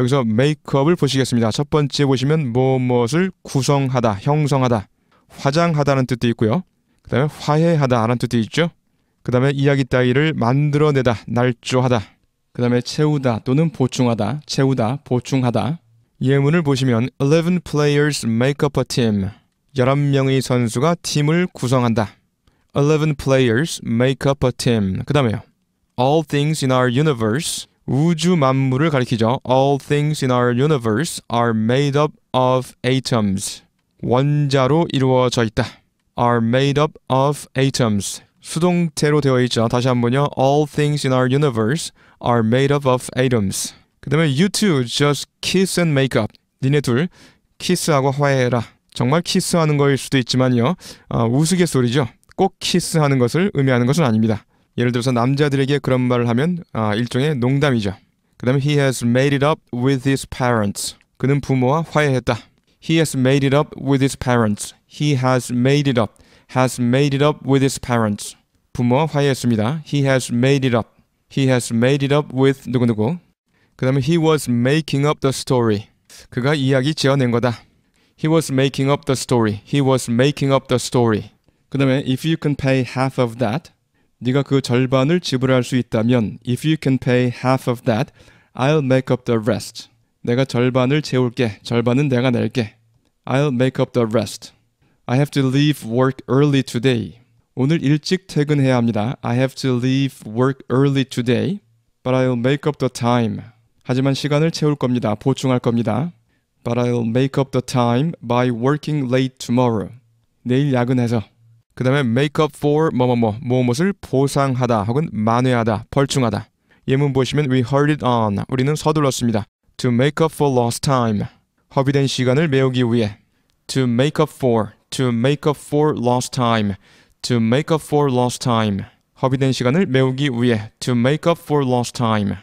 여기서 메이크업을 보시겠습니다. 첫 번째 보시면 무엇을 구성하다, 형성하다, 화장하다는 뜻도 있고요. 그 다음에 화해하다라는 뜻도 있죠. 그 다음에 이야기 따위를 만들어내다, 날조하다. 그 다음에 채우다 또는 보충하다, 채우다, 보충하다. 예문을 보시면 11 players make up a team. 11명의 선수가 팀을 구성한다. 11 players make up a team. 그 다음에요. All things in our universe 우주 만물을 가리키죠. All things in our universe are made up of atoms. 원자로 이루어져 있다. are made up of atoms. 수동태로 되어 있죠. 다시 한번요. All things in our universe are made up of atoms. 그 다음에 you two just kiss and make up. 니네 둘 키스하고 화해해라. 정말 키스하는 거일 수도 있지만요. 아, 우스갯소리죠. 꼭 키스하는 것을 의미하는 것은 아닙니다. 예를 들어서 남자들에게 그런 말을 하면 아, 일종의 농담이죠. 그 다음에 he has made it up with his parents. 그는 부모와 화해했다. He has made it up with his parents. He has made it up. Has made it up with his parents. 부모와 화해했습니다. He has made it up. He has made it up with 누구누구. 그 다음에 he was making up the story. 그가 이야기 지어낸 거다. He was making up the story. He was making up the story. 그 다음에 if you can pay half of that. 네가 그 절반을 지불할 수 있다면 if you can pay half of that, I'll make up the rest. 내가 절반을 채울게. 절반은 내가 낼게. I'll make up the rest. I have to leave work early today. 오늘 일찍 퇴근해야 합니다. I have to leave work early today, but I'll make up the time. 하지만 시간을 채울 겁니다. 보충할 겁니다. But I'll make up the time by working late tomorrow. 내일 야근해서. 그 다음에 make up for 뭐뭐뭐 뭐뭇을 보상하다 혹은 만회하다 벌충하다 예문 보시면 we heard it on 우리는 서둘렀습니다 to make up for lost time 허비된 시간을 메우기 위해 to make up for to make up for lost time to make up for lost time 허비된 시간을 메우기 위해 to make up for lost time